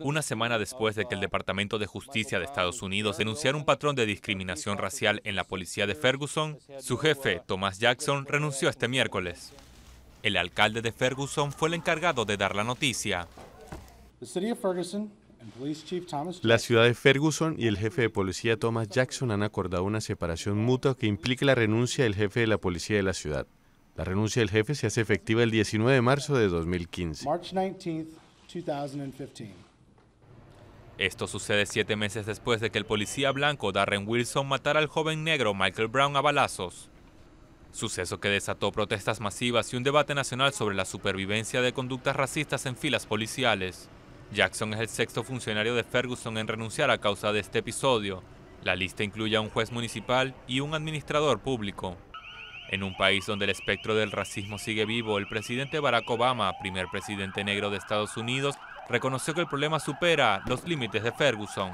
Una semana después de que el Departamento de Justicia de Estados Unidos denunciara un patrón de discriminación racial en la policía de Ferguson, su jefe, Thomas Jackson, renunció este miércoles. El alcalde de Ferguson fue el encargado de dar la noticia. La ciudad de Ferguson y el jefe de policía Thomas Jackson han acordado una separación mutua que implica la renuncia del jefe de la policía de la ciudad. La renuncia del jefe se hace efectiva el 19 de marzo de 2015. 2015. Esto sucede siete meses después de que el policía blanco Darren Wilson matara al joven negro Michael Brown a balazos. Suceso que desató protestas masivas y un debate nacional sobre la supervivencia de conductas racistas en filas policiales. Jackson es el sexto funcionario de Ferguson en renunciar a causa de este episodio. La lista incluye a un juez municipal y un administrador público. En un país donde el espectro del racismo sigue vivo, el presidente Barack Obama, primer presidente negro de Estados Unidos, reconoció que el problema supera los límites de Ferguson.